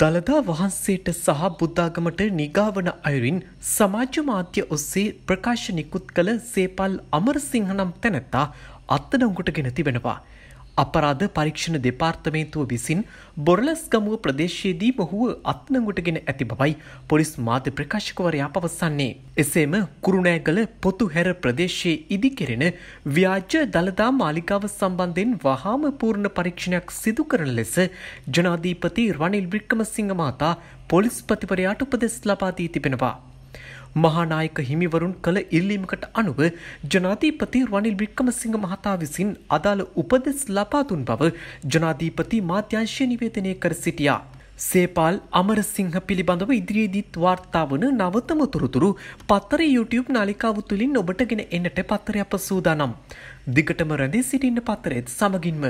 දළදා වහන්සේට සහ බුද්ධාගමට නිගාවන අයුරින් සමාජ මාධ්‍ය ඔස්සේ ප්‍රකාශ නිකුත් කළ සේපල් අමරසිංහ නම් තැනැත්තා අත්තඩංකුට ගෙන තිබෙනවා. අපරාධ පරීක්ෂණ දෙපාර්තමේන්තුව විසින් බොරලස්ගමුව ප්‍රදේශයේදී මොහුව අත්නගුටගෙන ඇති බවයි පොලිස් මාධ්‍ය ප්‍රකාශකවරයා පවසන්නේ. එසේම කුරුණෑගල පොතු හැර ප්‍රදේශයේ ඉදිකෙරෙන ව්‍යාජ්‍ය දළදා මාලිකාව සම්බන්ධෙන් වහාම පූර්ණ පරීක්ෂණයක් සිදු කරන ලෙස ජනාධීපති රනිල් වික්‍රමසිංහ මහතා පොලිස් පතිවරයාට උපදෙස් ලබා දී තිබෙනවා. මහානායක හිමිවරුන් කළ ඉල්ලීමකට අනුව ජනාධීපති රනිල් වික්‍රමසිංහ මහතා විසින් අදාළ උපදෙස් ලබාදුන් බව ජනාධීපති මාධ්‍යංශය නිවේදනය කර සිටියා. සේපාල් අමරසිංහ පිළිබඳව ඉදිරියේදීත් වාර්තා වන නවතම තුරතුරු පත්තර YouTube නාලිකාව තුළින් ඔබට ගෙන එන්නට පත්තරය අප සූදානම්. දිගටම රැඳී සිටින්න පත්තරෙත් සමගින්ම.